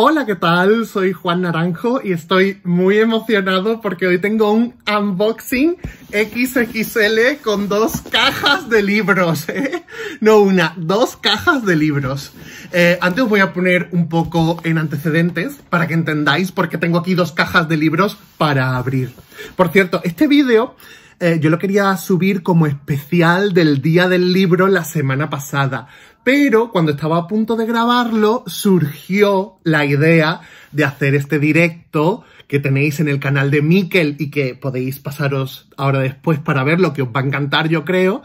Hola, ¿qué tal? Soy Juan Naranjo y estoy muy emocionado porque hoy tengo un unboxing XXL con dos cajas de libros, ¿eh? No una, dos cajas de libros. Eh, antes os voy a poner un poco en antecedentes para que entendáis por qué tengo aquí dos cajas de libros para abrir. Por cierto, este vídeo eh, yo lo quería subir como especial del día del libro la semana pasada, pero cuando estaba a punto de grabarlo surgió la idea de hacer este directo que tenéis en el canal de Miquel y que podéis pasaros ahora después para verlo, que os va a encantar yo creo,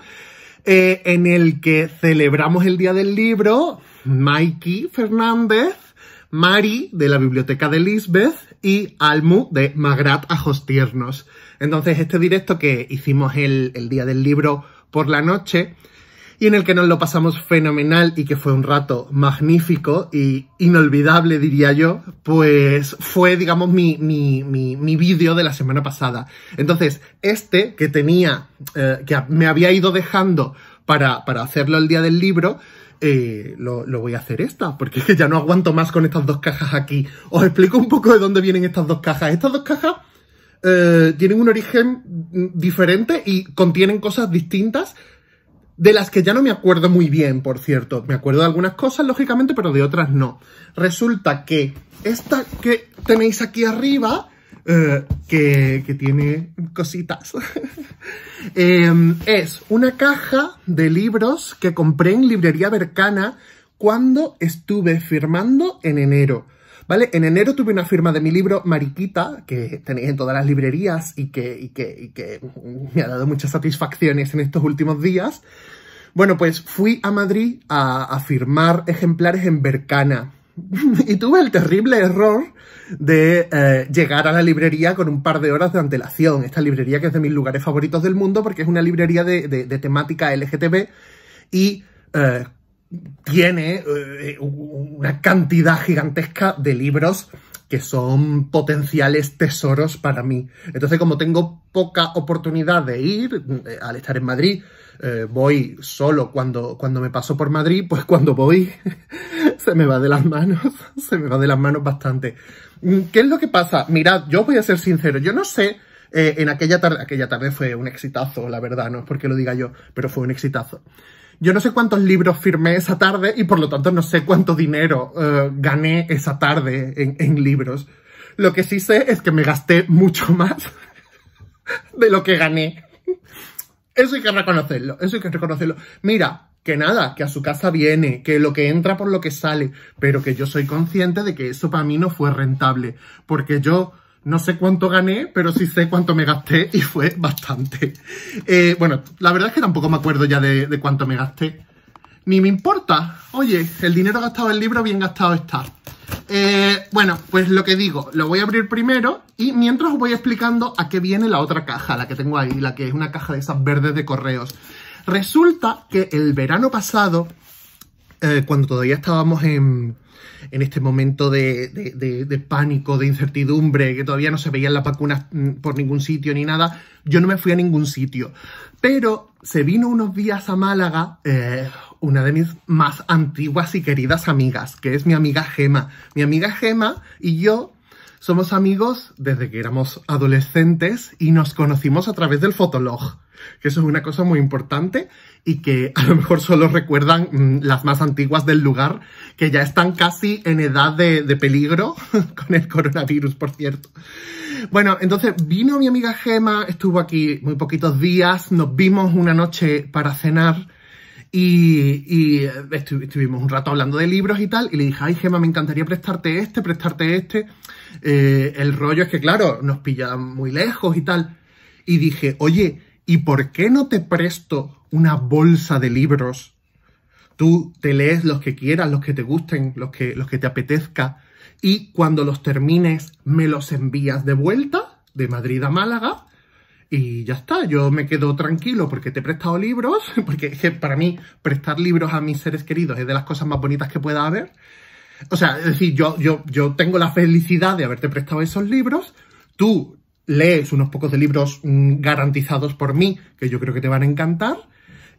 eh, en el que celebramos el Día del Libro, Mikey Fernández, Mari de la Biblioteca de Lisbeth y Almu de Magrat Ajos Tiernos. Entonces este directo que hicimos el Día del Libro por la noche y en el que nos lo pasamos fenomenal y que fue un rato magnífico y inolvidable, diría yo, pues fue, digamos, mi, mi, vídeo de la semana pasada. Entonces, este que tenía, eh, que me había ido dejando para, hacerlo el día del libro, eh, lo, voy a hacer esta, porque es que ya no aguanto más con estas dos cajas aquí. Os explico un poco de dónde vienen estas dos cajas. Estas dos cajas eh, tienen un origen diferente y contienen cosas distintas de las que ya no me acuerdo muy bien, por cierto. Me acuerdo de algunas cosas, lógicamente, pero de otras no. Resulta que esta que tenéis aquí arriba, eh, que, tiene cositas, em, es una caja de libros que compré en Librería vercana cuando estuve firmando en enero. ¿Vale? En enero tuve una firma de mi libro Mariquita, que tenéis en todas las librerías y que, me ha dado muchas satisfacciones en estos últimos días. Bueno, pues fui a Madrid a, firmar ejemplares en Bercana y tuve el terrible error de eh, llegar a la librería con un par de horas de antelación. Esta librería que es de mis lugares favoritos del mundo porque es una librería de, temática LGTB y eh, tiene eh, una cantidad gigantesca de libros que son potenciales tesoros para mí. Entonces, como tengo poca oportunidad de ir, eh, al estar en Madrid, eh, voy solo cuando, me paso por Madrid, pues cuando voy se me va de las manos, se me va de las manos bastante. Mm, ¿Qué es lo que pasa? Mirad, yo voy a ser sincero, yo no sé... en aquella tarde, aquella tarde fue un exitazo, la verdad, no es porque lo diga yo, pero fue un exitazo. Yo no sé cuántos libros firmé esa tarde y por lo tanto no sé cuánto dinero eh, gané esa tarde en libros. Lo que sí sé es que me gasté mucho más de lo que gané. Eso hay que reconocerlo, eso hay que reconocerlo. Mira, que nada, que a su casa viene, que lo que entra por lo que sale, pero que yo soy consciente de que eso para mí no fue rentable, porque yo no sé cuánto gané, pero sí sé cuánto me gasté y fue bastante. Eh, bueno, la verdad es que tampoco me acuerdo ya de, cuánto me gasté. Ni me importa. Oye, el dinero gastado en libro, bien gastado está. Eh, bueno, pues lo que digo, lo voy a abrir primero y mientras os voy explicando a qué viene la otra caja, la que tengo ahí, la que es una caja de esas verdes de correos. Resulta que el verano pasado, eh, cuando todavía estábamos en en este momento de, pánico, de incertidumbre, que todavía no se veían las vacunas mm, por ningún sitio ni nada, yo no me fui a ningún sitio. Pero se vino unos días a Málaga eh, una de mis más antiguas y queridas amigas, que es mi amiga Gema. Mi amiga Gema y yo somos amigos desde que éramos adolescentes y nos conocimos a través del Fotolog que eso es una cosa muy importante y que a lo mejor solo recuerdan mm, las más antiguas del lugar, que ya están casi en edad de, peligro con el coronavirus, por cierto. Bueno, entonces vino mi amiga Gema, estuvo aquí muy poquitos días, nos vimos una noche para cenar y, eh, estuvimos un rato hablando de libros y tal, y le dije, ay Gema, me encantaría prestarte este, prestarte este. Eh, el rollo es que, claro, nos pilla muy lejos y tal. Y dije, oye, ¿y por qué no te presto una bolsa de libros? Tú te lees los que quieras, los que te gusten, los que, los que te apetezca, y cuando los termines me los envías de vuelta, de Madrid a Málaga, y ya está, yo me quedo tranquilo porque te he prestado libros, porque para mí prestar libros a mis seres queridos es de las cosas más bonitas que pueda haber. O sea, es decir, yo, yo, yo tengo la felicidad de haberte prestado esos libros, tú lees unos pocos de libros mm, garantizados por mí, que yo creo que te van a encantar.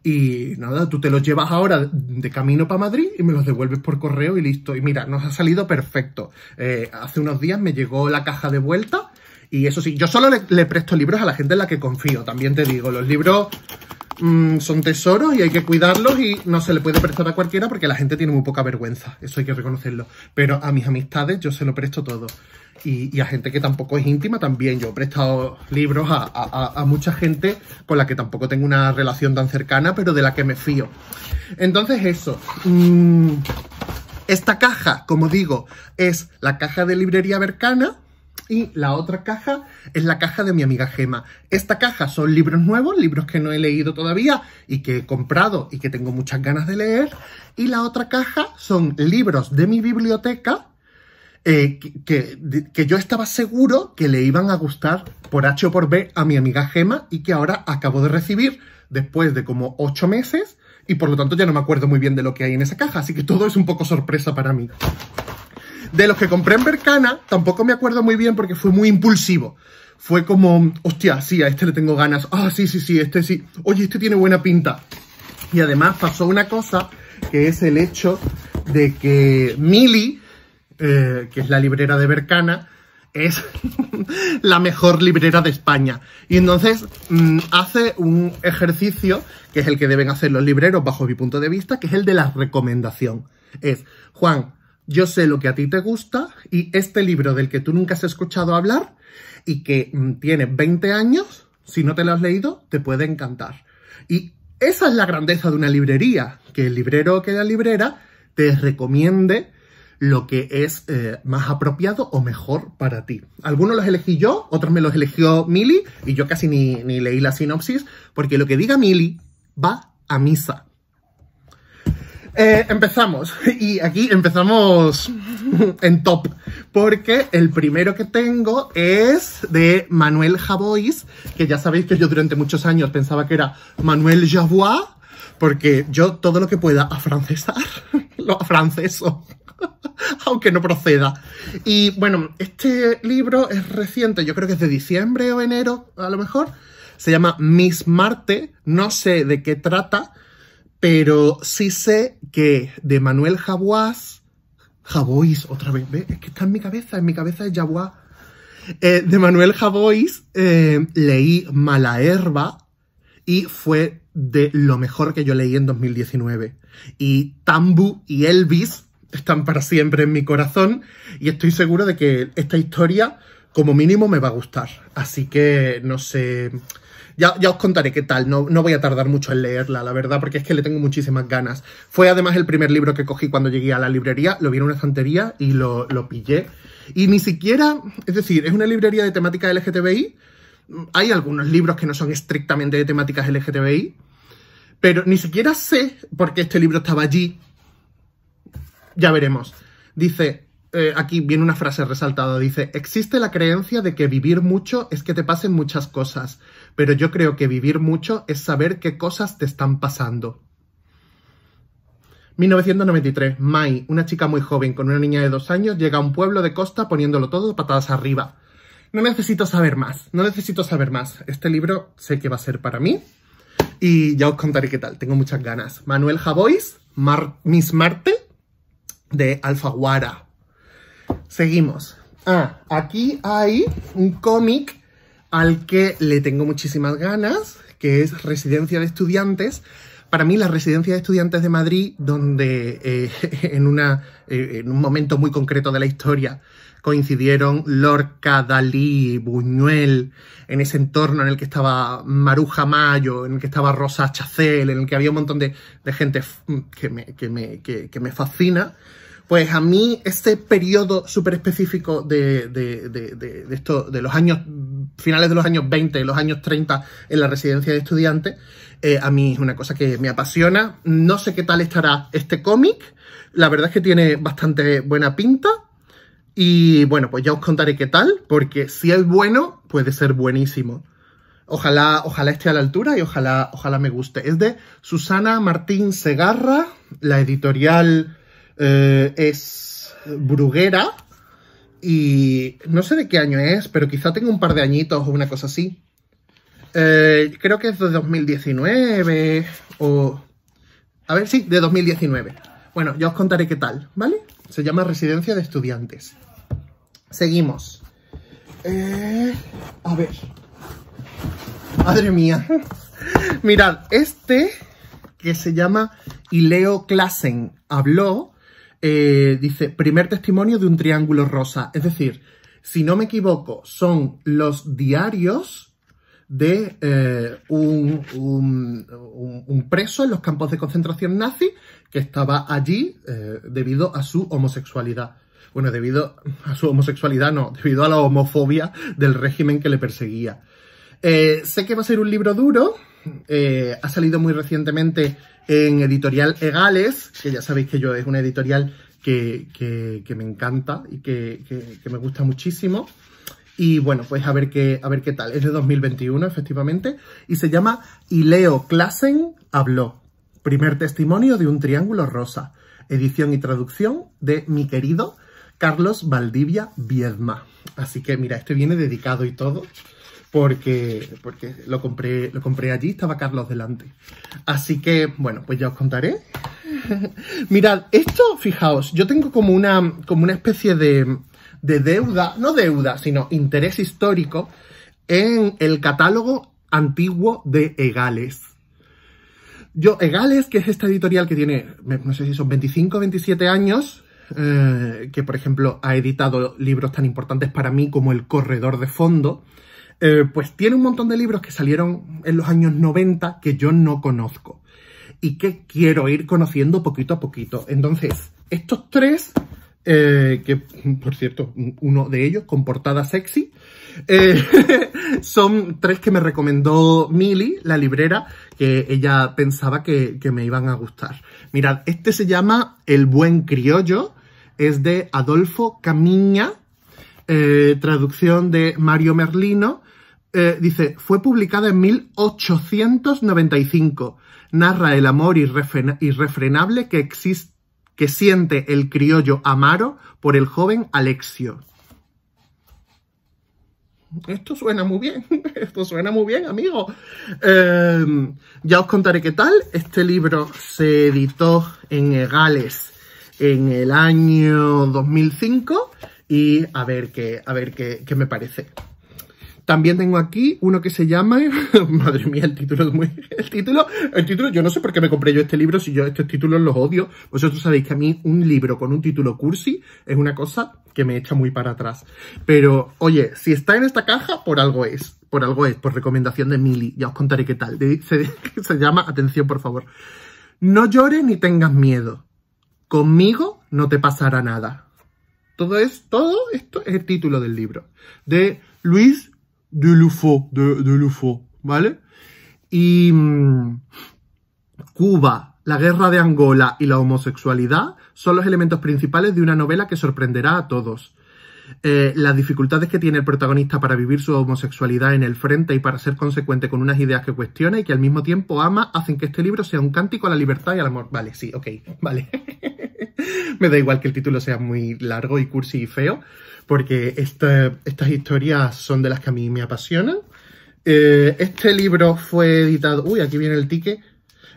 Y nada, tú te los llevas ahora de camino para Madrid y me los devuelves por correo y listo. Y mira, nos ha salido perfecto. Eh, hace unos días me llegó la caja de vuelta y eso sí, yo solo le, presto libros a la gente en la que confío, también te digo. Los libros Mm, son tesoros y hay que cuidarlos y no se le puede prestar a cualquiera porque la gente tiene muy poca vergüenza, eso hay que reconocerlo. Pero a mis amistades yo se lo presto todo. Y, a gente que tampoco es íntima también. Yo he prestado libros a, mucha gente con la que tampoco tengo una relación tan cercana, pero de la que me fío. Entonces eso. Mm, esta caja, como digo, es la caja de librería vercana. Y la otra caja es la caja de mi amiga Gema. Esta caja son libros nuevos, libros que no he leído todavía y que he comprado y que tengo muchas ganas de leer. Y la otra caja son libros de mi biblioteca eh, que, que, yo estaba seguro que le iban a gustar por H o por B a mi amiga Gema y que ahora acabo de recibir después de como ocho meses y por lo tanto ya no me acuerdo muy bien de lo que hay en esa caja, así que todo es un poco sorpresa para mí. De los que compré en Bercana, tampoco me acuerdo muy bien porque fue muy impulsivo. Fue como, hostia, sí, a este le tengo ganas. Ah, sí, sí, sí, este sí. Oye, este tiene buena pinta. Y además pasó una cosa que es el hecho de que Mili, eh, que es la librera de Bercana, es la mejor librera de España. Y entonces mm, hace un ejercicio, que es el que deben hacer los libreros bajo mi punto de vista, que es el de la recomendación. Es, Juan, yo sé lo que a ti te gusta y este libro del que tú nunca has escuchado hablar y que mm, tiene 20 años, si no te lo has leído, te puede encantar. Y esa es la grandeza de una librería, que el librero o que la librera te recomiende lo que es eh, más apropiado o mejor para ti. Algunos los elegí yo, otros me los eligió Mili, y yo casi ni, ni leí la sinopsis, porque lo que diga Mili va a misa. Eh, empezamos, y aquí empezamos en top, porque el primero que tengo es de Manuel Javois, que ya sabéis que yo durante muchos años pensaba que era Manuel Javois, porque yo todo lo que pueda afrancesar, lo afranceso, aunque no proceda. Y bueno, este libro es reciente, yo creo que es de diciembre o enero, a lo mejor. Se llama Miss Marte, no sé de qué trata, pero sí sé que de Manuel Javois, Jabois, otra vez, es que está en mi cabeza, en mi cabeza es Jabois, eh, de Manuel Javois eh, leí Mala y fue de lo mejor que yo leí en 2019. Y Tambu y Elvis están para siempre en mi corazón y estoy seguro de que esta historia como mínimo me va a gustar. Así que no sé ya, os contaré qué tal, no, no voy a tardar mucho en leerla, la verdad, porque es que le tengo muchísimas ganas. Fue además el primer libro que cogí cuando llegué a la librería, lo vi en una estantería y lo, pillé. Y ni siquiera, es decir, es una librería de temática LGTBI, hay algunos libros que no son estrictamente de temáticas LGTBI, pero ni siquiera sé por qué este libro estaba allí. Ya veremos. Dice, eh, aquí viene una frase resaltada, dice, existe la creencia de que vivir mucho es que te pasen muchas cosas, pero yo creo que vivir mucho es saber qué cosas te están pasando. 1993, Mai, una chica muy joven con una niña de dos años, llega a un pueblo de costa poniéndolo todo patadas arriba. No necesito saber más, no necesito saber más. Este libro sé que va a ser para mí y ya os contaré qué tal, tengo muchas ganas. Manuel Javois, Miss Marte, de Alfaguara. Seguimos. Ah, aquí hay un cómic al que le tengo muchísimas ganas, que es Residencia de Estudiantes. Para mí, la Residencia de Estudiantes de Madrid, donde eh, eh, en, un momento muy concreto de la historia coincidieron Lorca, Dalí, Buñuel, en ese entorno en el que estaba Maruja Mayo, en el que estaba Rosa Chacel, en el que había un montón de, gente que me fascina, pues a mí este periodo súper específico de, de, de, esto, de los años, finales de los años 20 y los años 30 en la residencia de estudiantes, eh, a mí es una cosa que me apasiona. No sé qué tal estará este cómic, la verdad es que tiene bastante buena pinta. Y bueno, pues ya os contaré qué tal, porque si es bueno, puede ser buenísimo. Ojalá, ojalá esté a la altura y ojalá, ojalá me guste. Es de Susana Martín Segarra, la editorial eh, es Bruguera y no sé de qué año es, pero quizá tenga un par de añitos o una cosa así. Eh, creo que es de 2019 o... A ver, sí, de 2019. Bueno, ya os contaré qué tal, ¿vale? Se llama Residencia de Estudiantes. Seguimos. Eh, a ver. Madre mía. Mirad, este que se llama Ileo Klassen habló eh, dice, primer testimonio de un triángulo rosa. Es decir, si no me equivoco, son los diarios de eh, un, preso en los campos de concentración nazi que estaba allí eh, debido a su homosexualidad. Bueno, debido a su homosexualidad no, debido a la homofobia del régimen que le perseguía. Eh, sé que va a ser un libro duro. Eh, ha salido muy recientemente en editorial Egales, que ya sabéis que yo es una editorial que, me encanta y que, me gusta muchísimo. Y bueno, pues a ver, qué, a ver qué tal. Es de 2021, efectivamente, y se llama Ileo Klassen habló. Primer testimonio de un triángulo rosa. Edición y traducción de mi querido Carlos Valdivia Viedma. Así que mira, este viene dedicado y todo porque, porque lo, compré, lo compré allí, estaba Carlos delante. Así que, bueno, pues ya os contaré. Mirad, esto, fijaos, yo tengo como una, como una especie de, deuda, no deuda, sino interés histórico en el catálogo antiguo de Egales. Yo, Egales, que es esta editorial que tiene, no sé si son 25 o 27 años, eh, que por ejemplo ha editado libros tan importantes para mí como El Corredor de Fondo, eh, pues tiene un montón de libros que salieron en los años 90 que yo no conozco y que quiero ir conociendo poquito a poquito. Entonces, estos tres, eh, que por cierto, uno de ellos con portada sexy, eh, son tres que me recomendó Mili, la librera, que ella pensaba que, me iban a gustar. Mirad, este se llama El buen criollo, es de Adolfo Camiña, traducción de Mario Merlino eh, dice, fue publicada en 1895. Narra el amor irrefrenable que, siente el criollo Amaro por el joven Alexio. Esto suena muy bien, esto suena muy bien, amigo. Em, ya os contaré qué tal. Este libro se editó en Egales en el año 2005 y a ver a ver qué me parece. También tengo aquí uno que se llama. Madre mía, el título es muy. El título, el título, yo no sé por qué me compré yo este libro si yo estos títulos los odio. Vosotros sabéis que a mí un libro con un título cursi es una cosa que me echa muy para atrás. Pero, oye, si está en esta caja, por algo es. Por algo es, por recomendación de Mili. Ya os contaré qué tal. se, se llama, atención por favor. No llores ni tengas miedo. Conmigo no te pasará nada. Todo, es, todo esto es el título del libro. De Luis de l'ufo, de, de ¿vale? Y mm, Cuba, la guerra de Angola y la homosexualidad son los elementos principales de una novela que sorprenderá a todos. Eh, las dificultades que tiene el protagonista para vivir su homosexualidad en el frente y para ser consecuente con unas ideas que cuestiona y que al mismo tiempo ama hacen que este libro sea un cántico a la libertad y al amor. Vale, sí, ok, vale. Me da igual que el título sea muy largo y cursi y feo porque estas historias son de las que a mí me apasionan. Eh, este libro fue editado... Uy, aquí viene el ticket.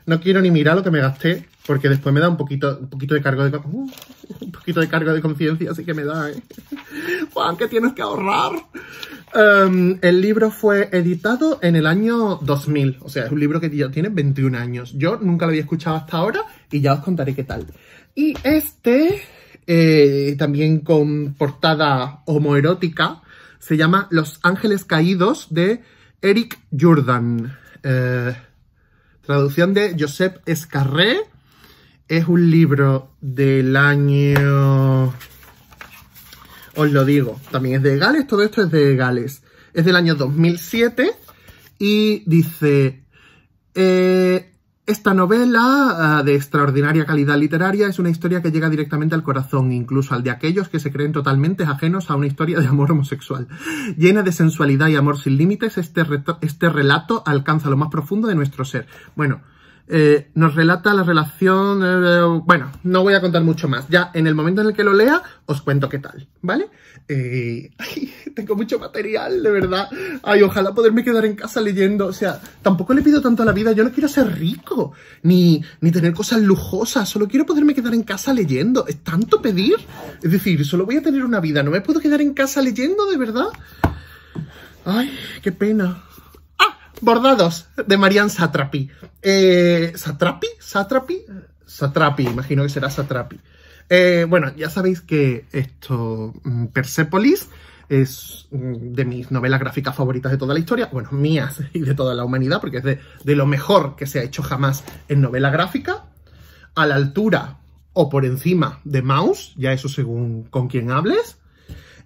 No quiero ni mirar lo que me gasté, porque después me da un poquito, poquito de cargo de... Uh, un poquito de cargo de conciencia, así que me da, ¿eh? Juan, que tienes que ahorrar. Em, el libro fue editado en el año 2000, o sea, es un libro que ya tiene 21 años. Yo nunca lo había escuchado hasta ahora y ya os contaré qué tal. Y este eh, también con portada homoerótica, se llama Los Ángeles Caídos de Eric Jordan. Eh, traducción de Josep Escarré. Es un libro del año... Os lo digo, también es de Gales, todo esto es de Gales. Es del año 2007 y dice... Eh, esta novela ah, de extraordinaria calidad literaria es una historia que llega directamente al corazón, incluso al de aquellos que se creen totalmente ajenos a una historia de amor homosexual. Llena de sensualidad y amor sin límites, este, este relato alcanza lo más profundo de nuestro ser. Bueno, eh, nos relata la relación... Eh, eh, bueno, no voy a contar mucho más. Ya en el momento en el que lo lea, os cuento qué tal, ¿vale? Eh, tengo mucho material, de verdad. Ay, ojalá poderme quedar en casa leyendo. O sea, tampoco le pido tanto a la vida. Yo no quiero ser rico, ni, ni tener cosas lujosas. Solo quiero poderme quedar en casa leyendo. ¿Es tanto pedir? Es decir, solo voy a tener una vida. ¿No me puedo quedar en casa leyendo, de verdad? Ay, qué pena. Bordados de Marian Satrapi. Eh, ¿Satrapi? ¿Satrapi? Satrapi, imagino que será Satrapi. Eh, bueno, ya sabéis que esto, mm, Persepolis, es mm, de mis novelas gráficas favoritas de toda la historia, bueno, mías y de toda la humanidad, porque es de, lo mejor que se ha hecho jamás en novela gráfica, a la altura o por encima de Maus, ya eso según con quien hables.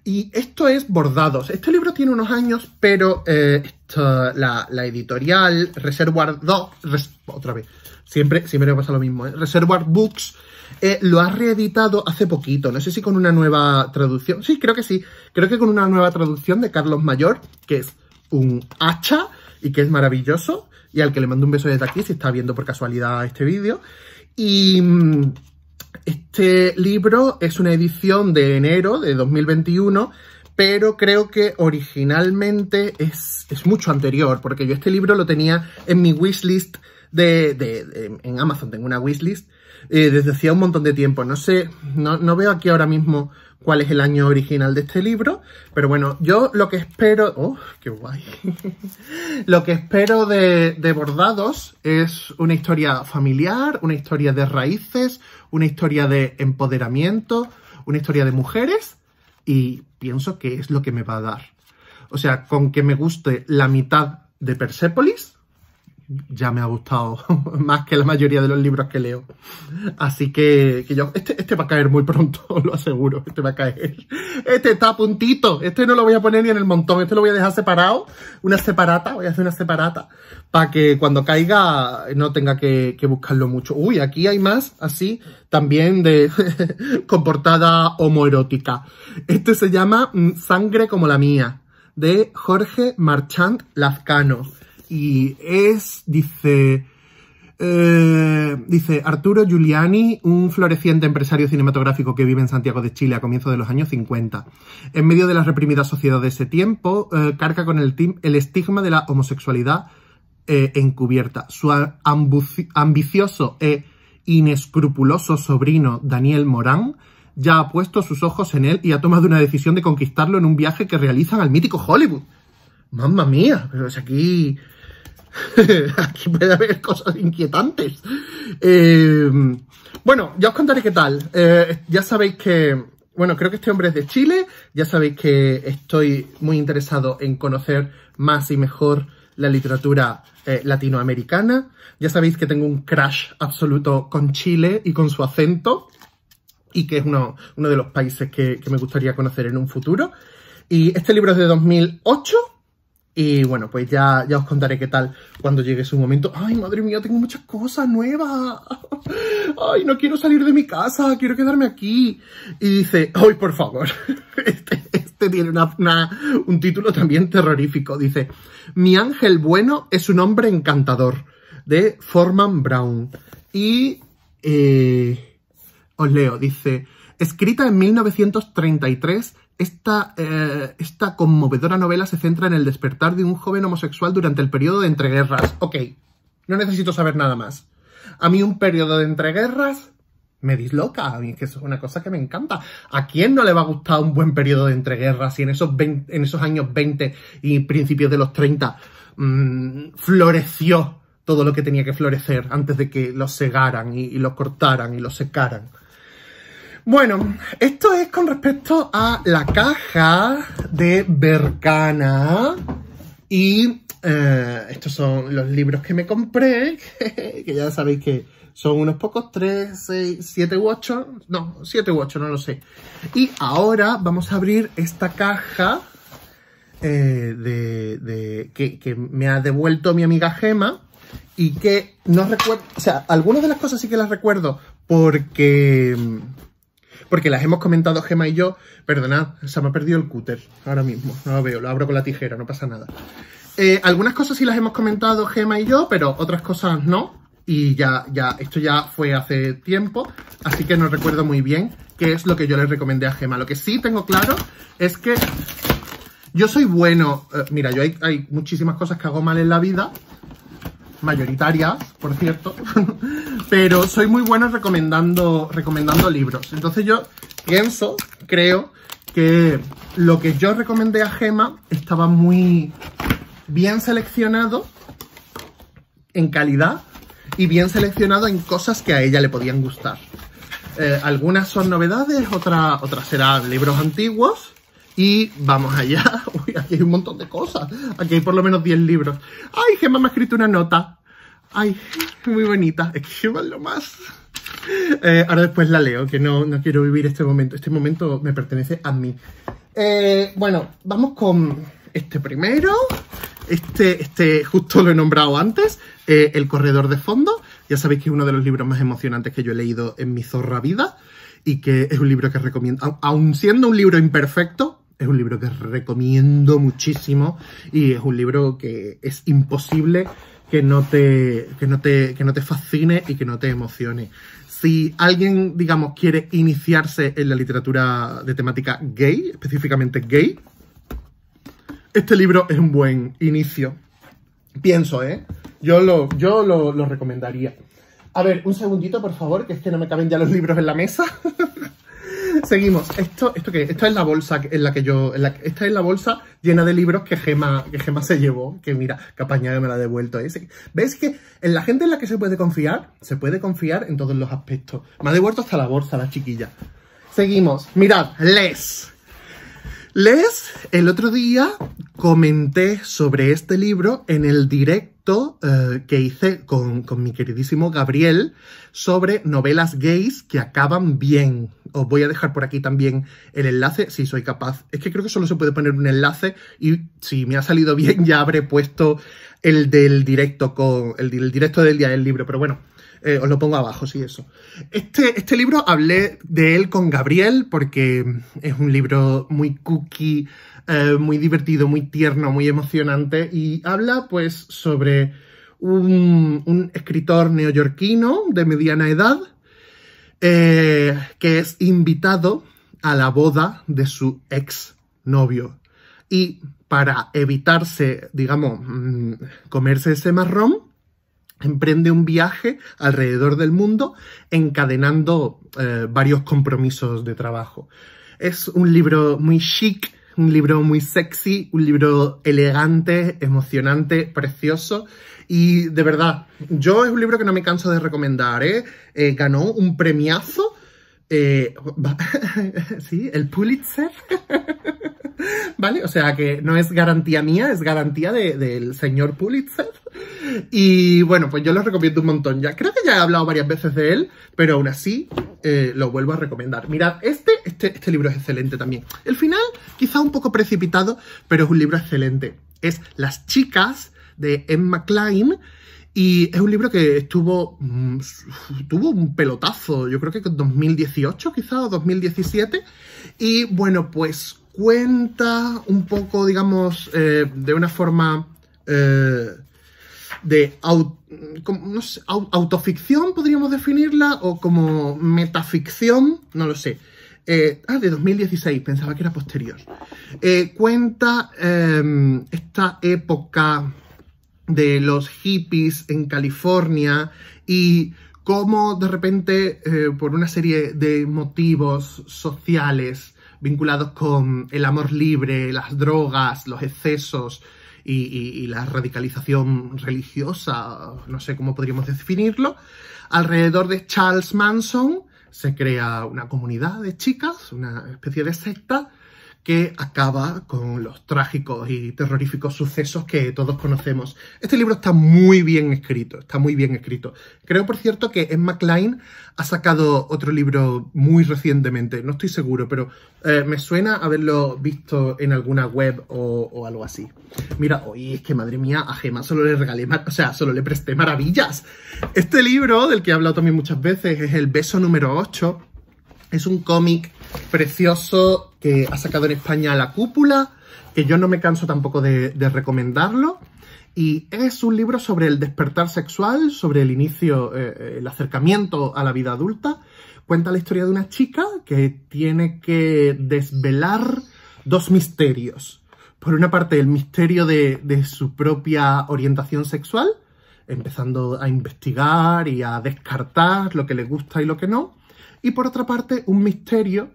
Y esto es Bordados. Este libro tiene unos años, pero eh, eh, la, editorial Reservoir 2, otra vez, siempre, siempre me pasa lo mismo, ¿eh? Reservoir Books eh, lo ha reeditado hace poquito, no sé si con una nueva traducción, sí, creo que sí, creo que con una nueva traducción de Carlos Mayor, que es un hacha y que es maravilloso, y al que le mando un beso desde aquí si está viendo por casualidad este vídeo, y... Mm, este libro es una edición de enero de 2021 pero creo que originalmente es, es, mucho anterior, porque yo este libro lo tenía en mi wishlist de, de, en Amazon, tengo una wishlist, eh, desde hacía un montón de tiempo. No sé, no, veo aquí ahora mismo cuál es el año original de este libro, pero bueno, yo lo que espero... ¡Oh, qué guay! lo que espero de Bordados es una historia familiar, una historia de raíces, una historia de empoderamiento, una historia de mujeres y pienso que es lo que me va a dar. O sea, con que me guste la mitad de Persepolis, ya me ha gustado más que la mayoría de los libros que leo. Así que, que yo, este, este, va a caer muy pronto, lo aseguro, este va a caer. Este está a puntito, este no lo voy a poner ni en el montón, este lo voy a dejar separado, una separata, voy a hacer una separata, para que cuando caiga no tenga que, buscarlo mucho. Uy, aquí hay más, así, también de comportada homoerótica. Este se llama mm, Sangre como la mía, de Jorge Marchand Lazcano y es, dice, eh, dice Arturo Giuliani, un floreciente empresario cinematográfico que vive en Santiago de Chile a comienzos de los años 50. En medio de la reprimida sociedad de ese tiempo, eh, carga con el, el, estigma de la homosexualidad eh, encubierta. Su ambicioso e inescrupuloso sobrino Daniel Morán ya ha puesto sus ojos en él y ha tomado una decisión de conquistarlo en un viaje que realizan al mítico Hollywood. ¡Mamma mía! Pero es aquí Aquí puede haber cosas inquietantes. Eh, bueno, ya os contaré qué tal. Eh, ya sabéis que, bueno, creo que este hombre es de Chile. Ya sabéis que estoy muy interesado en conocer más y mejor la literatura eh, latinoamericana. Ya sabéis que tengo un crash absoluto con Chile y con su acento. Y que es uno, de los países que, que me gustaría conocer en un futuro. Y este libro es de 2008 y bueno, pues ya, os contaré qué tal cuando llegue su momento. ¡Ay, madre mía! Tengo muchas cosas nuevas. ¡Ay, no quiero salir de mi casa! ¡Quiero quedarme aquí! Y dice, ¡ay, por favor! Este, este, tiene un título también terrorífico. Dice, Mi ángel bueno es un hombre encantador, de Forman Brown. Y eh, os leo, dice, escrita en 1933 eh, esta, conmovedora novela se centra en el despertar de un joven homosexual durante el periodo de entreguerras. Ok, no necesito saber nada más. A mí un periodo de entreguerras me disloca, a mí que es una cosa que me encanta. ¿A quién no le va a gustar un buen periodo de entreguerras si en esos, años 20 y principios de los 30 mm, floreció todo lo que tenía que florecer antes de que los segaran y, lo cortaran y lo secaran? Bueno, esto es con respecto a la caja de Bercana y eh, estos son los libros que me compré, que ya sabéis que son unos pocos, 3, 6, 7 u 8, no, 7 u 8, no lo sé. Y ahora vamos a abrir esta caja eh, de, que, que, me ha devuelto mi amiga Gema y que no recuerdo, o sea, algunas de las cosas sí que las recuerdo porque porque las hemos comentado Gema y yo. Perdonad, se me ha perdido el cúter ahora mismo. No lo veo, lo abro con la tijera, no pasa nada. Eh, algunas cosas sí las hemos comentado Gema y yo, pero otras cosas no. Y ya, ya, esto ya fue hace tiempo, así que no recuerdo muy bien qué es lo que yo les recomendé a Gema. Lo que sí tengo claro es que yo soy bueno. Eh, mira, yo hay, hay muchísimas cosas que hago mal en la vida, mayoritarias, por cierto, pero soy muy buena recomendando, recomendando libros. Entonces yo pienso, creo, que lo que yo recomendé a Gema estaba muy bien seleccionado en calidad y bien seleccionado en cosas que a ella le podían gustar. Eh, algunas son novedades, otra, otras serán libros antiguos, y vamos allá. Uy, aquí hay un montón de cosas. Aquí hay por lo menos 10 libros. ¡Ay, Gemma me ha escrito una nota! ¡Ay, muy bonita! Es que lo más... Eh, ahora después la leo, que no, quiero vivir este momento. Este momento me pertenece a mí. Eh, bueno, vamos con este primero. Este, este justo lo he nombrado antes, eh, El Corredor de Fondo. Ya sabéis que es uno de los libros más emocionantes que yo he leído en mi zorra vida y que es un libro que recomiendo, aun siendo un libro imperfecto, es un libro que recomiendo muchísimo y es un libro que es imposible que no te, que no te, que no te fascine y que no te emocione. Si alguien, digamos, quiere iniciarse en la literatura de temática gay, específicamente gay, este libro es un buen inicio. Pienso, ¿eh? Yo lo, yo lo, lo recomendaría. A ver, un segundito, por favor, que es que no me caben ya los libros en la mesa. Seguimos. Esto, esto qué? Esta es la bolsa en la que yo. esta es la bolsa llena de libros que Gema, que Gema se llevó. Que mira, capañada me la ha devuelto. ese ¿Ves que en la gente en la que se puede confiar, se puede confiar en todos los aspectos? Me ha devuelto hasta la bolsa la chiquilla. Seguimos. Mirad, les. Les, el otro día comenté sobre este libro en el directo eh, que hice con, mi queridísimo Gabriel sobre novelas gays que acaban bien. Os voy a dejar por aquí también el enlace, si soy capaz. Es que creo que solo se puede poner un enlace y si me ha salido bien ya habré puesto el del directo con el directo del día del libro, pero bueno, eh, os lo pongo abajo, sí, eso. Este, este libro hablé de él con Gabriel porque es un libro muy cookie, eh, muy divertido, muy tierno, muy emocionante y habla pues sobre un, escritor neoyorquino de mediana edad eh, que es invitado a la boda de su ex novio. Y para evitarse, digamos, mm, comerse ese marrón, emprende un viaje alrededor del mundo encadenando eh, varios compromisos de trabajo. Es un libro muy chic, un libro muy sexy, un libro elegante, emocionante, precioso y de verdad, yo es un libro que no me canso de recomendar, ¿eh? Eh, ganó un premiazo, sí, el Pulitzer. ¿Vale? O sea que no es garantía mía, es garantía del señor Pulitzer. Y bueno, pues yo lo recomiendo un montón. Ya creo que ya he hablado varias veces de él, pero aún así eh, lo vuelvo a recomendar. Mirad, este, este, este libro es excelente también. El final, quizá un poco precipitado, pero es un libro excelente. Es Las chicas de Emma Klein. Y es un libro que estuvo. Mm, tuvo un pelotazo, yo creo que en 2018 quizá o 2017. Y bueno, pues cuenta un poco, digamos, eh, de una forma eh, de autoficción, podríamos definirla, o como metaficción, no lo sé. Eh, ah, de 2016, pensaba que era posterior. cuenta em, esta época de los hippies en California y cómo de repente, por una serie de motivos sociales, vinculados con el amor libre, las drogas, los excesos y, la radicalización religiosa, no sé cómo podríamos definirlo. Alrededor de Charles Manson se crea una comunidad de chicas, una especie de secta, que acaba con los trágicos y terroríficos sucesos que todos conocemos. Este libro está muy bien escrito, está muy bien escrito. Creo, por cierto, que Emma Klein ha sacado otro libro muy recientemente, no estoy seguro, pero eh, me suena haberlo visto en alguna web o, algo así. Mira, oye, es que, madre mía, a Gemma solo le regalé, o sea, solo le presté maravillas. Este libro, del que he hablado también muchas veces, es El beso número 8 es un cómic precioso que ha sacado en España La Cúpula, que yo no me canso tampoco de, recomendarlo. Y es un libro sobre el despertar sexual, sobre el inicio, eh, el acercamiento a la vida adulta. Cuenta la historia de una chica que tiene que desvelar dos misterios. Por una parte, el misterio de su propia orientación sexual, empezando a investigar y a descartar lo que le gusta y lo que no. Y por otra parte, un misterio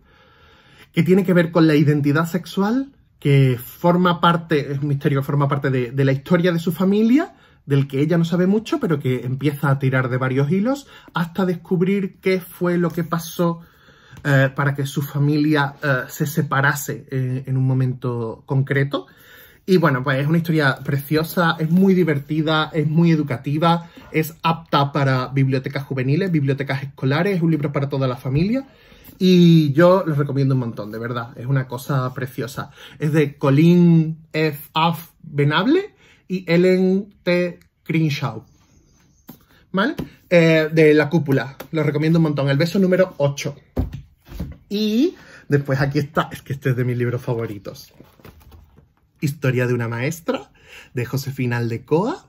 que tiene que ver con la identidad sexual, que forma parte, es un misterio que forma parte de, la historia de su familia, del que ella no sabe mucho, pero que empieza a tirar de varios hilos hasta descubrir qué fue lo que pasó eh, para que su familia eh, se separase eh, en un momento concreto. Y bueno, pues es una historia preciosa, es muy divertida, es muy educativa, es apta para bibliotecas juveniles, bibliotecas escolares, es un libro para toda la familia. Y yo les recomiendo un montón, de verdad, es una cosa preciosa. Es de Colin F. F. Benable y Ellen T. Crenshaw. ¿Vale? Eh, de La Cúpula, lo recomiendo un montón. El beso número 8. Y después aquí está, es que este es de mis libros favoritos. Historia de una maestra, de Josefina Aldecoa.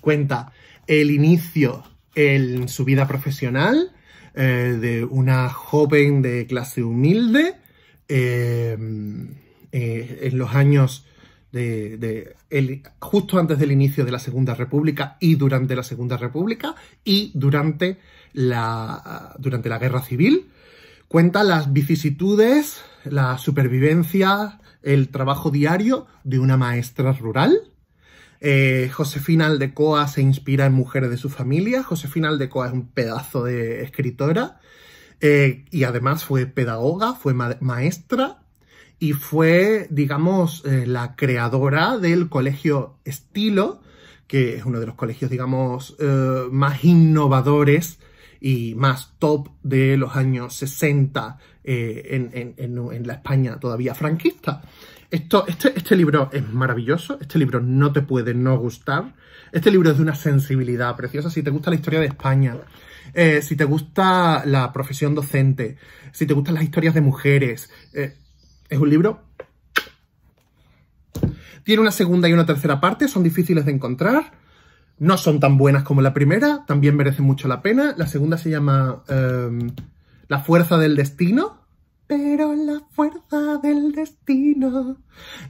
Cuenta el inicio en su vida profesional eh, de una joven de clase humilde em, eh, en los años de, justo antes del inicio de la Segunda República y durante la Segunda República y durante la, durante la Guerra Civil. Cuenta las vicisitudes, la supervivencia, el trabajo diario de una maestra rural. Eh, Josefina Aldecoa se inspira en mujeres de su familia. Josefina Aldecoa es un pedazo de escritora eh, y además fue pedagoga, fue maestra y fue, digamos, eh, la creadora del colegio Estilo, que es uno de los colegios, digamos, más innovadores y más top de los años 60 eh, en, la España todavía franquista. Esto, este, este, libro es maravilloso, este libro no te puede no gustar, este libro es de una sensibilidad preciosa, si te gusta la historia de España, eh, si te gusta la profesión docente, si te gustan las historias de mujeres, eh, es un libro... Tiene una segunda y una tercera parte, son difíciles de encontrar, no son tan buenas como la primera, también merece mucho la pena. La segunda se llama la fuerza del destino. Pero la fuerza del destino.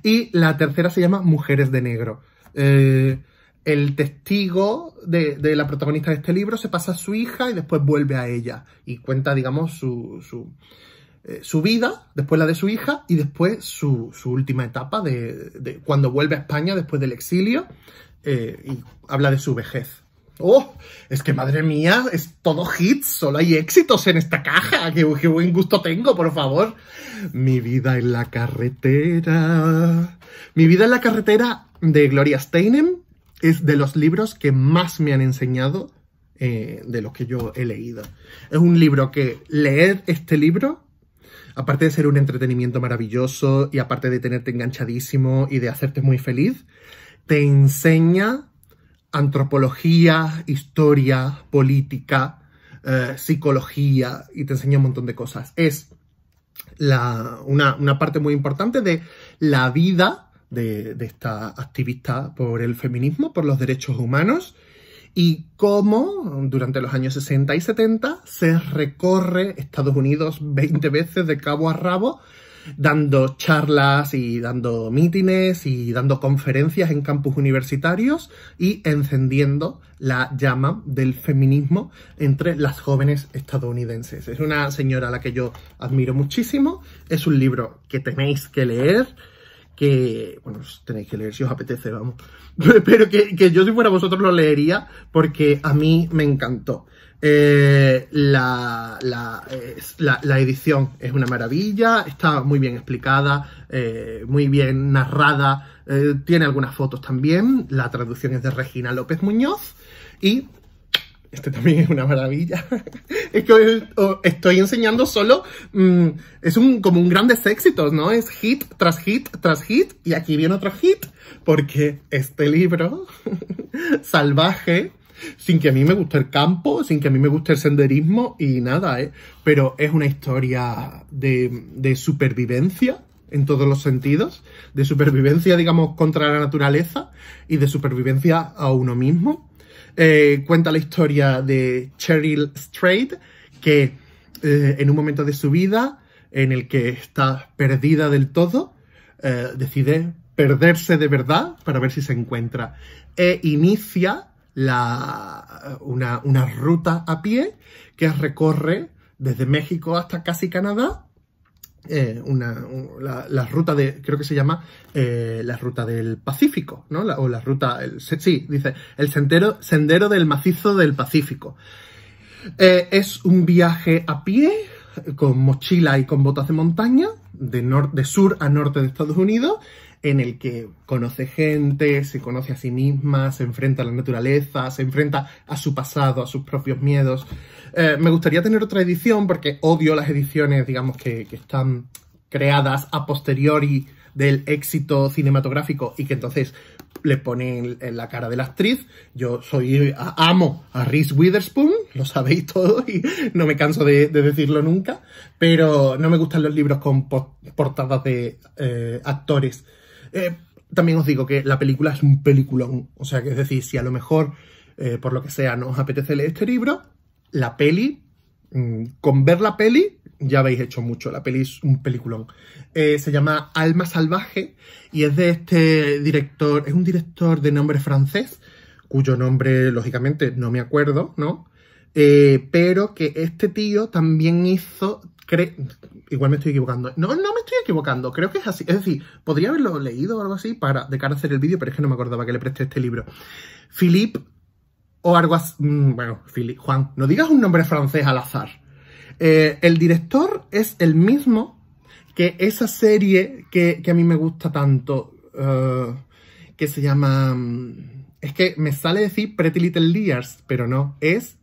Y la tercera se llama Mujeres de Negro. Eh, el testigo de, la protagonista de este libro se pasa a su hija y después vuelve a ella y cuenta, digamos, su, su, eh, vida, después la de su hija y después su, última etapa de, cuando vuelve a España después del exilio eh, y habla de su vejez. Oh, es que madre mía, es todo hits, solo hay éxitos en esta caja. Qué, buen gusto tengo, por favor. Mi vida en la carretera. Mi vida en la carretera de Gloria Steinem es de los libros que más me han enseñado eh, de los que yo he leído. Es un libro que leer este libro aparte de ser un entretenimiento maravilloso y aparte de tenerte enganchadísimo y de hacerte muy feliz, te enseña antropología, historia, política, eh, psicología y te enseña un montón de cosas. Es una, parte muy importante de la vida de, de esta activista por el feminismo, por los derechos humanos y cómo durante los años 60 y 70 se recorre Estados Unidos 20 veces de cabo a rabo dando charlas y dando mítines y dando conferencias en campus universitarios y encendiendo la llama del feminismo entre las jóvenes estadounidenses. Es una señora a la que yo admiro muchísimo, es un libro que tenéis que leer, que, bueno, tenéis que leer si os apetece, vamos, pero que, que yo si fuera vosotros lo leería porque a mí me encantó. Eh, la, edición es una maravilla, está muy bien explicada, eh, muy bien narrada, eh, tiene algunas fotos también, la traducción es de Regina López Muñoz y este también es una maravilla. es que estoy enseñando solo. Mm, es un, como un grandes éxitos, ¿no? Es hit tras hit tras hit. Y aquí viene otro hit. Porque este libro salvaje sin que a mí me guste el campo, sin que a mí me guste el senderismo y nada, ¿eh? Pero es una historia de, supervivencia en todos los sentidos, de supervivencia, digamos, contra la naturaleza y de supervivencia a uno mismo. Eh, cuenta la historia de Cheryl Strait, que eh, en un momento de su vida, en el que está perdida del todo, eh, decide perderse de verdad para ver si se encuentra. E inicia la, una, una ruta a pie que recorre desde México hasta casi Canadá eh, una, la, ruta de, creo que se llama eh, la ruta del Pacífico, ¿no? o la ruta, el, sí, dice, el sendero, sendero del macizo del Pacífico. Eh, es un viaje a pie, con mochila y con botas de montaña, de, nor de sur a norte de Estados Unidos, en el que conoce gente, se conoce a sí misma, se enfrenta a la naturaleza, se enfrenta a su pasado, a sus propios miedos. Eh, me gustaría tener otra edición porque odio las ediciones, digamos, que, están creadas a posteriori del éxito cinematográfico y que entonces le ponen en la cara de la actriz. Yo soy amo a Reese Witherspoon, lo sabéis todos y no me canso de, decirlo nunca, pero no me gustan los libros con portadas de eh, actores eh, también os digo que la película es un peliculón. O sea, que es decir, si a lo mejor, eh, por lo que sea, no os apetece leer este libro, la peli, mm, con ver la peli, ya habéis hecho mucho. La peli es un peliculón. Eh, se llama Alma Salvaje y es de este director, es un director de nombre francés, cuyo nombre, lógicamente, no me acuerdo, ¿no? Eh, pero que este tío también hizo. Igual me estoy equivocando. No, no me estoy equivocando, creo que es así. Es decir, podría haberlo leído o algo así para, de cara a hacer el vídeo, pero es que no me acordaba que le presté este libro. Philippe o algo así. Mm, bueno, Juan, no digas un nombre francés al azar. Eh, el director es el mismo que esa serie que, a mí me gusta tanto, eh, que se llama... Mm, es que me sale decir Pretty Little Liars, pero no, es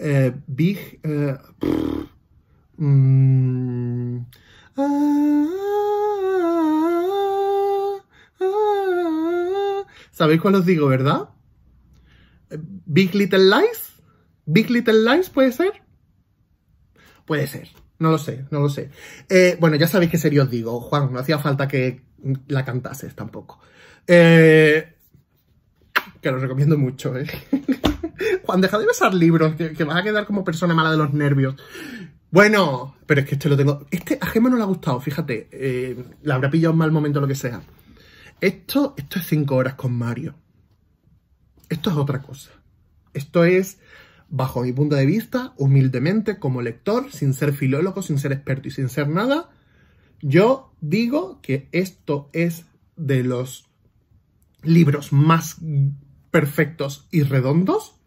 eh, Big... Eh, mm, ah, ah, ¿Sabéis cuál os digo, verdad? Eh, big Little Lies. Big Little Lies, ¿puede ser? Puede ser. No lo sé, no lo sé. Eh, bueno, ya sabéis qué serio os digo, Juan. No hacía falta que la cantases tampoco. que lo recomiendo mucho, ¿eh? han dejado de besar libros, que, vas a quedar como persona mala de los nervios. Bueno, pero es que este lo tengo. Este a Gemma no le ha gustado, fíjate. Eh, la habrá pillado en mal momento, lo que sea. Esto, esto es cinco horas con Mario. Esto es otra cosa. Esto es, bajo mi punto de vista, humildemente, como lector, sin ser filólogo, sin ser experto y sin ser nada, yo digo que esto es de los libros más perfectos y redondos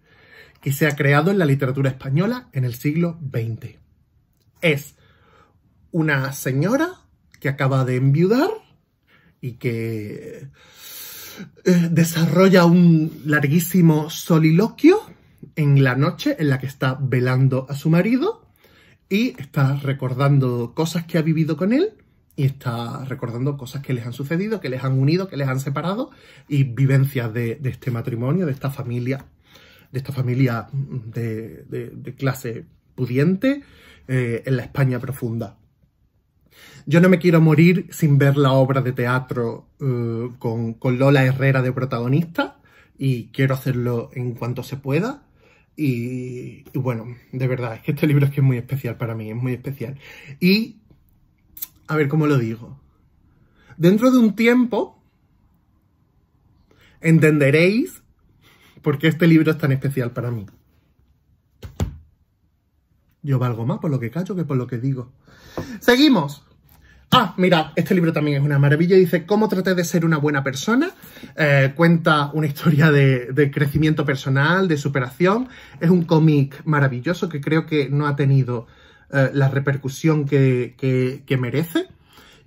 que se ha creado en la literatura española en el siglo XX. Es una señora que acaba de enviudar y que eh, desarrolla un larguísimo soliloquio en la noche en la que está velando a su marido y está recordando cosas que ha vivido con él y está recordando cosas que les han sucedido, que les han unido, que les han separado y vivencias de, de este matrimonio, de esta familia de esta familia de, clase pudiente eh, en la España profunda. Yo no me quiero morir sin ver la obra de teatro eh, con, Lola Herrera de protagonista y quiero hacerlo en cuanto se pueda. Y, y, bueno, de verdad, es que este libro es que es muy especial para mí, es muy especial. Y, a ver cómo lo digo. Dentro de un tiempo, entenderéis porque este libro es tan especial para mí. Yo valgo más por lo que callo que por lo que digo. Seguimos. Ah, mirad, este libro también es una maravilla. Dice cómo traté de ser una buena persona. Eh, cuenta una historia de, crecimiento personal, de superación. Es un cómic maravilloso que creo que no ha tenido eh, la repercusión que, merece.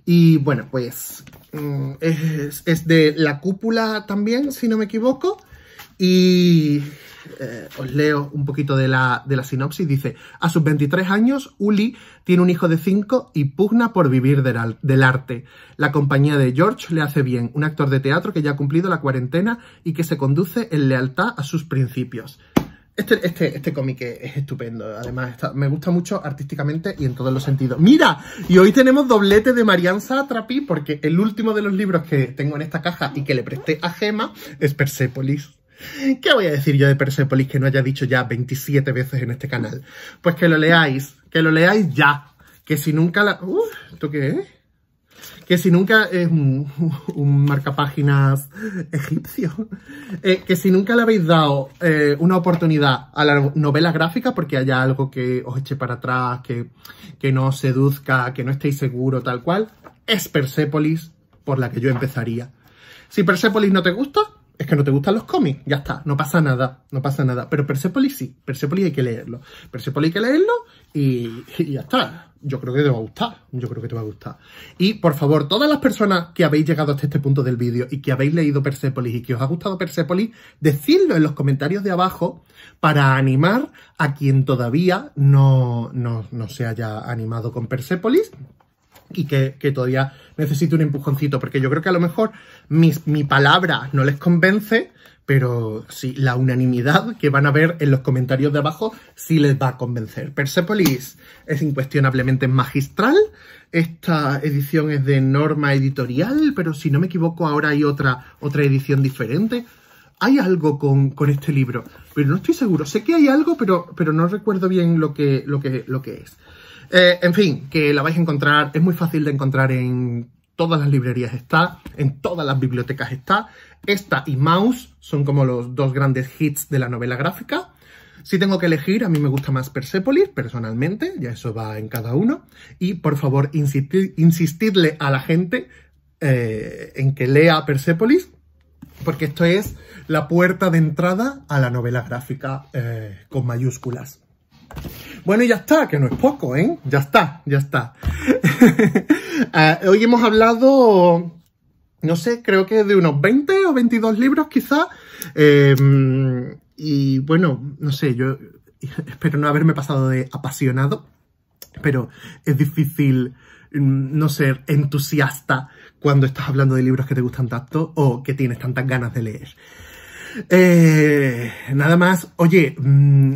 Y bueno, pues mm, es de la cúpula también, si no me equivoco. Y eh, os leo un poquito de la, de la sinopsis. Dice, a sus 23 años, Uli tiene un hijo de 5 y pugna por vivir del, arte. La compañía de George le hace bien, un actor de teatro que ya ha cumplido la cuarentena y que se conduce en lealtad a sus principios. Este, este, este cómic es estupendo, además me gusta mucho artísticamente y en todos los sentidos. ¡Mira! Y hoy tenemos doblete de Marianza Satrapi porque el último de los libros que tengo en esta caja y que le presté a Gema es Persepolis. ¿Qué voy a decir yo de Persepolis que no haya dicho ya 27 veces en este canal? Pues que lo leáis, que lo leáis ya. Que si nunca la... Uh, ¿Tú qué Que si nunca... Es un, marcapáginas egipcio. Eh, que si nunca le habéis dado eh, una oportunidad a la novela gráfica porque haya algo que os eche para atrás, que, que no seduzca, que no estéis seguro, tal cual, es Persepolis por la que yo empezaría. Si Persepolis no te gusta, es que no te gustan los cómics, ya está, no pasa nada, no pasa nada. Pero Persepolis sí, Persepolis hay que leerlo. Persepolis hay que leerlo y, ya está. Yo creo que te va a gustar, yo creo que te va a gustar. Y por favor, todas las personas que habéis llegado hasta este punto del vídeo y que habéis leído Persepolis y que os ha gustado Persepolis, decidlo en los comentarios de abajo para animar a quien todavía no, no se haya animado con Persepolis y que, todavía necesito un empujoncito, porque yo creo que a lo mejor mi palabra no les convence, pero sí, la unanimidad que van a ver en los comentarios de abajo sí les va a convencer. Persepolis es incuestionablemente magistral, esta edición es de norma editorial, pero si no me equivoco ahora hay otra, edición diferente. Hay algo con, este libro, pero no estoy seguro. Sé que hay algo, pero, no recuerdo bien lo que es. Eh, en fin, que la vais a encontrar, es muy fácil de encontrar en todas las librerías está, en todas las bibliotecas está. Esta y Mouse son como los dos grandes hits de la novela gráfica. Si tengo que elegir, a mí me gusta más Persepolis, personalmente, ya eso va en cada uno. Y por favor, insistir, insistidle a la gente eh, en que lea Persepolis, porque esto es la puerta de entrada a la novela gráfica eh, con mayúsculas. Bueno, ya está, que no es poco, ¿eh? Ya está, ya está. Ah, hoy hemos hablado, no sé, creo que de unos 20 o 22 libros quizá. Em, y bueno, no sé, yo espero no haberme pasado de apasionado, pero es difícil mm, no ser entusiasta cuando estás hablando de libros que te gustan tanto o que tienes tantas ganas de leer. Eh, nada más, oye... Mm,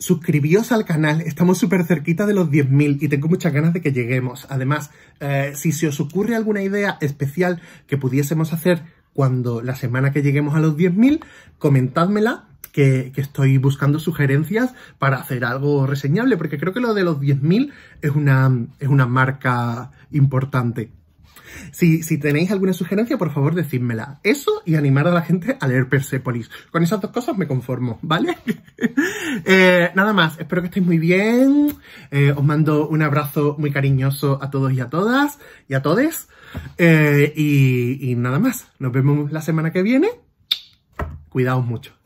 Suscribíos al canal, estamos súper cerquita de los 10.000 y tengo muchas ganas de que lleguemos. Además, eh, si se os ocurre alguna idea especial que pudiésemos hacer cuando la semana que lleguemos a los 10.000, comentádmela que, que, estoy buscando sugerencias para hacer algo reseñable, porque creo que lo de los 10.000 es una, es una marca importante. Si, tenéis alguna sugerencia, por favor, decídmela. Eso y animar a la gente a leer Persepolis. Con esas dos cosas me conformo, ¿vale? Eh, nada más, espero que estéis muy bien. Eh, os mando un abrazo muy cariñoso a todos y a todas y a todes. Eh, y, y nada más, nos vemos la semana que viene. Cuidaos mucho.